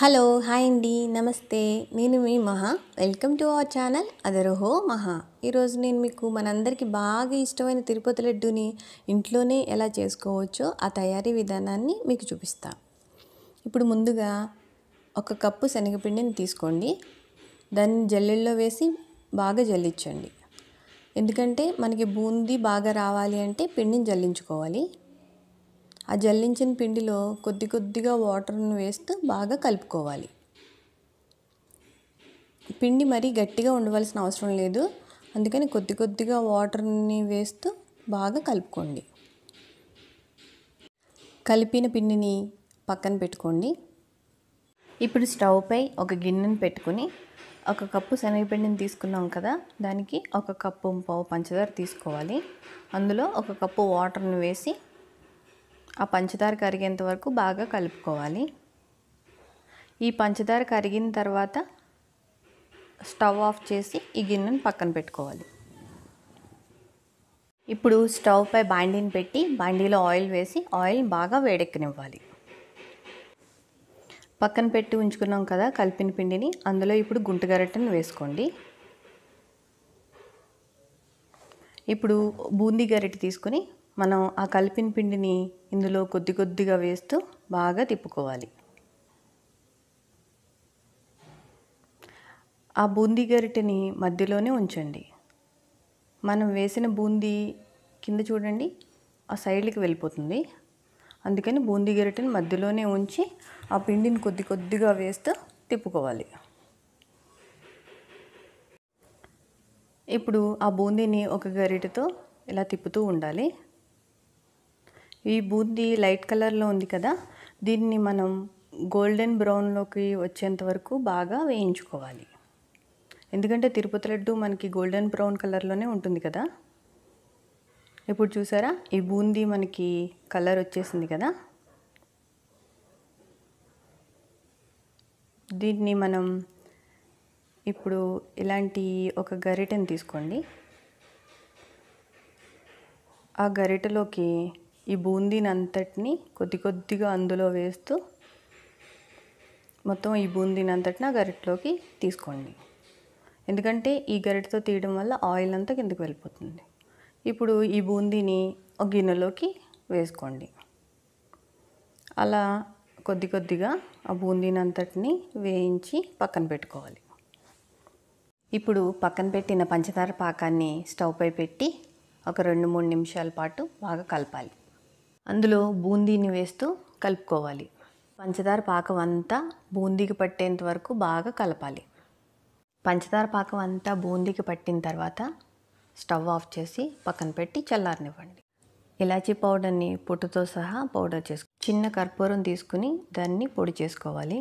hello hi అండి నమస్తే నేను మీ మహా వెల్కమ్ టు అవర్ ఛానల్ అదరోహో మహా ఈరోజు నేను మీకు మనందరికీ బాగా ఇష్టమైన తిరుపతి లడ్డూని ఇంట్లోనే ఎలా చేసుకోవచ్చో ఆ తయారీ విధానాన్ని మీకు చూపిస్తా ఇప్పుడు ముందుగా ఒక కప్పు శనగపిండిని తీసుకోండి దాన్ని జల్లెల్లో వేసి బాగా జల్లించండి ఎందుకంటే మనకి బూందీ బాగా రావాలి అంటే పిండిని జల్లించుకోవాలి ఆ జల్లించిన పిండిలో కొద్ది కొద్దిగా వాటర్ను వేస్తూ బాగా కలుపుకోవాలి పిండి మరీ గట్టిగా ఉండవలసిన అవసరం లేదు అందుకని కొద్ది కొద్దిగా వాటర్ని వేస్తూ బాగా కలుపుకోండి కలిపిన పిండిని పక్కన పెట్టుకోండి ఇప్పుడు స్టవ్ పై ఒక గిన్నెను పెట్టుకుని ఒక కప్పు శనగపిండిని తీసుకున్నాం కదా దానికి ఒక కప్పు పావు పంచదార తీసుకోవాలి అందులో ఒక కప్పు వాటర్ని వేసి ఆ పంచదార కరిగేంత వరకు బాగా కలుపుకోవాలి ఈ పంచదార కరిగిన తర్వాత స్టవ్ ఆఫ్ చేసి ఈ గిన్నెను పక్కన పెట్టుకోవాలి ఇప్పుడు స్టవ్ పై బాండీని పెట్టి బాండీలో ఆయిల్ వేసి ఆయిల్ బాగా వేడెక్కనివ్వాలి పక్కన పెట్టి ఉంచుకున్నాం కదా కలిపిన పిండిని అందులో ఇప్పుడు గుంటగరటను వేసుకోండి ఇప్పుడు బూందీ గరిటె తీసుకుని మనం ఆ కలిపిన పిండిని ఇందులో కొద్ది కొద్దిగా వేస్తూ బాగా తిప్పుకోవాలి ఆ బూందీ గరిటెని మధ్యలోనే ఉంచండి మనం వేసిన బూందీ కింద చూడండి ఆ సైడ్కి వెళ్ళిపోతుంది అందుకని బూందీ గరిటెని మధ్యలోనే ఉంచి ఆ పిండిని కొద్ది కొద్దిగా వేస్తూ తిప్పుకోవాలి ఇప్పుడు ఆ బూందీని ఒక గరిటెతో ఇలా తిప్పుతూ ఉండాలి ఈ బూందీ లైట్ కలర్లో ఉంది కదా దీన్ని మనం గోల్డెన్ బ్రౌన్లోకి వచ్చేంత వరకు బాగా వేయించుకోవాలి ఎందుకంటే తిరుపతి లడ్డు మనకి గోల్డెన్ బ్రౌన్ కలర్లోనే ఉంటుంది కదా ఇప్పుడు చూసారా ఈ బూందీ మనకి కలర్ వచ్చేసింది కదా దీన్ని మనం ఇప్పుడు ఇలాంటి ఒక గరిటెని తీసుకోండి ఆ గరిటలోకి ఈ బూందీని అంతటిని కొద్ది కొద్దిగా అందులో వేస్తూ మొత్తం ఈ బూందీని అంతటిని ఆ గరిటలోకి తీసుకోండి ఎందుకంటే ఈ గరిటతో తీయడం వల్ల ఆయిల్ అంతా కిందకి వెళ్ళిపోతుంది ఇప్పుడు ఈ బూందీని ఒక గిన్నెలోకి వేసుకోండి అలా కొద్ది కొద్దిగా ఆ బూందీని అంతటిని వేయించి పక్కన పెట్టుకోవాలి ఇప్పుడు పక్కన పెట్టిన పంచదార పాకాన్ని స్టవ్పై పెట్టి ఒక రెండు మూడు నిమిషాల పాటు బాగా కలపాలి అందులో బూందీని వేస్తూ కలుపుకోవాలి పంచదార పాకం అంతా బూందీకి పట్టేంత వరకు బాగా కలపాలి పంచదార పాకం అంతా బూందీకి పట్టిన తర్వాత స్టవ్ ఆఫ్ చేసి పక్కన పెట్టి చల్లారనివ్వండి ఇలాచీ పౌడర్ని పొట్టుతో సహా పౌడర్ చేసుకో చిన్న కర్పూరం తీసుకుని దాన్ని పొడి చేసుకోవాలి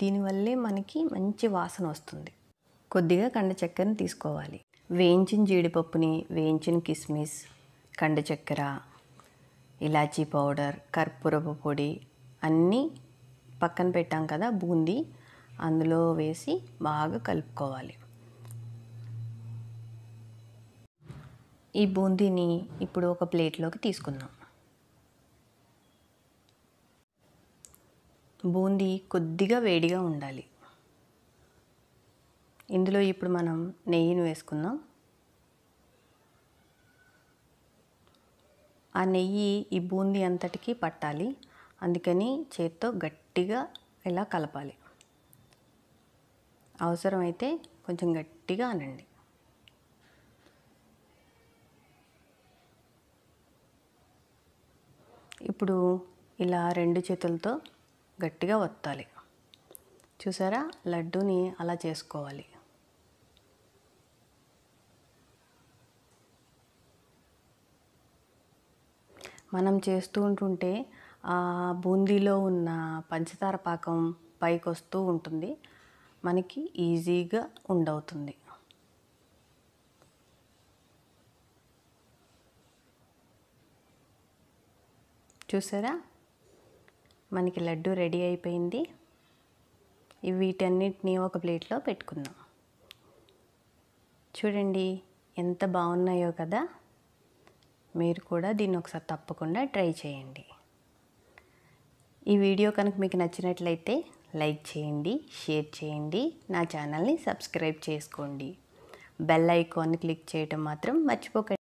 దీనివల్లే మనకి మంచి వాసన వస్తుంది కొద్దిగా కండ చక్కెరని తీసుకోవాలి వేయించిన జీడిపప్పుని వేయించిన కిస్మిస్ కండ చక్కెర ఇలాచీ పౌడర్ కర్పూరపు పొడి అన్నీ పక్కన పెట్టాం కదా బూందీ అందులో వేసి బాగా కలుపుకోవాలి ఈ బూందీని ఇప్పుడు ఒక ప్లేట్లోకి తీసుకుందాం బూందీ కొద్దిగా వేడిగా ఉండాలి ఇందులో ఇప్పుడు మనం నెయ్యిని వేసుకుందాం ఆ నెయ్యి ఈ బూందీ అంతటికి పట్టాలి అందుకని చేత్తో గట్టిగా ఇలా కలపాలి అవసరమైతే కొంచెం గట్టిగా అనండి ఇప్పుడు ఇలా రెండు చేతులతో గట్టిగా వత్తాలి చూసారా లడ్డూని అలా చేసుకోవాలి మనం చేస్తూ ఉంటుంటే ఆ బూందీలో ఉన్న పంచదార పాకం పైకి వస్తూ ఉంటుంది మనకి ఈజీగా ఉండవుతుంది చూసారా మనకి లడ్డు రెడీ అయిపోయింది వీటన్నిటిని ఒక ప్లేట్లో పెట్టుకుందాం చూడండి ఎంత బాగున్నాయో కదా మీరు కూడా దీన్ని ఒకసారి తప్పకుండా ట్రై చేయండి ఈ వీడియో కనుక మీకు నచ్చినట్లయితే లైక్ చేయండి షేర్ చేయండి నా ఛానల్ని సబ్స్క్రైబ్ చేసుకోండి బెల్ ఐకాన్ క్లిక్ చేయటం మాత్రం మర్చిపోకండి